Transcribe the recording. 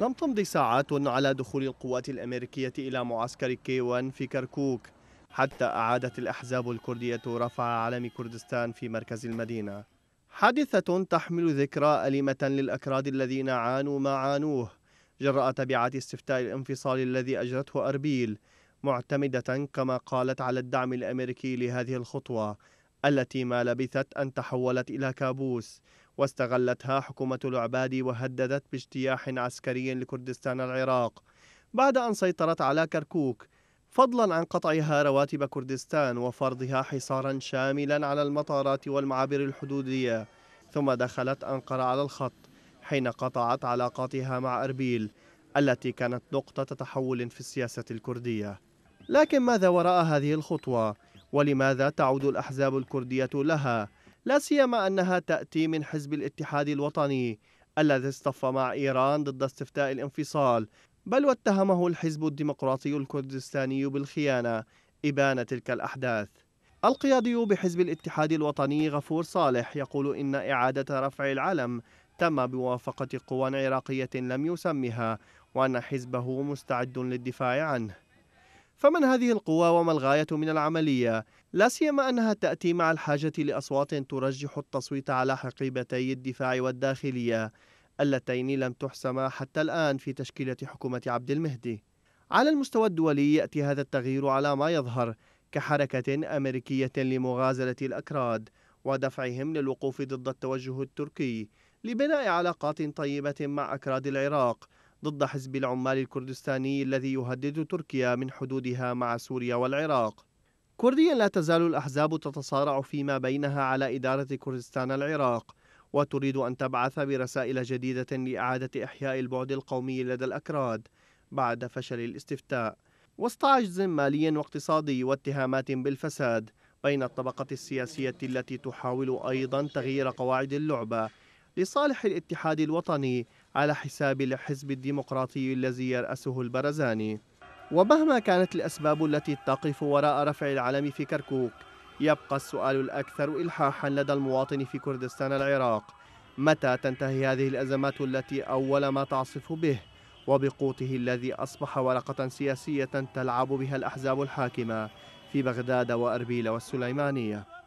لم تمضي ساعات على دخول القوات الأمريكية إلى معسكر كيوان في كركوك حتى أعادت الأحزاب الكردية رفع علم كردستان في مركز المدينة حادثة تحمل ذكرى أليمة للأكراد الذين عانوا ما عانوه جراء تبعات استفتاء الانفصال الذي أجرته أربيل معتمدة كما قالت على الدعم الأمريكي لهذه الخطوة التي ما لبثت أن تحولت إلى كابوس واستغلتها حكومة العبادي وهددت باجتياح عسكري لكردستان العراق بعد أن سيطرت على كركوك فضلا عن قطعها رواتب كردستان وفرضها حصارا شاملا على المطارات والمعابر الحدودية ثم دخلت أنقرة على الخط حين قطعت علاقاتها مع أربيل التي كانت نقطة تحول في السياسة الكردية لكن ماذا وراء هذه الخطوة؟ ولماذا تعود الأحزاب الكردية لها؟ لا سيما أنها تأتي من حزب الاتحاد الوطني الذي اصطف مع إيران ضد استفتاء الانفصال بل واتهمه الحزب الديمقراطي الكردستاني بالخيانة إبان تلك الأحداث القيادي بحزب الاتحاد الوطني غفور صالح يقول إن إعادة رفع العلم تم بموافقة قوى عراقية لم يسمها وأن حزبه مستعد للدفاع عنه فمن هذه القوى وما الغاية من العملية؟ لا سيما أنها تأتي مع الحاجة لأصوات ترجح التصويت على حقيبتي الدفاع والداخلية اللتين لم تحسما حتى الآن في تشكيلة حكومة عبد المهدي على المستوى الدولي يأتي هذا التغيير على ما يظهر كحركة أمريكية لمغازلة الأكراد ودفعهم للوقوف ضد التوجه التركي لبناء علاقات طيبة مع أكراد العراق ضد حزب العمال الكردستاني الذي يهدد تركيا من حدودها مع سوريا والعراق كرديا لا تزال الأحزاب تتصارع فيما بينها على إدارة كردستان العراق وتريد أن تبعث برسائل جديدة لإعادة إحياء البعد القومي لدى الأكراد بعد فشل الاستفتاء وسط عجز مالي واقتصادي واتهامات بالفساد بين الطبقة السياسية التي تحاول أيضا تغيير قواعد اللعبة لصالح الاتحاد الوطني على حساب الحزب الديمقراطي الذي يرأسه البرزاني ومهما كانت الأسباب التي تقف وراء رفع العلم في كركوك يبقى السؤال الأكثر إلحاحا لدى المواطن في كردستان العراق متى تنتهي هذه الأزمات التي أول ما تعصف به وبقوته الذي أصبح ورقة سياسية تلعب بها الأحزاب الحاكمة في بغداد وأربيل والسليمانية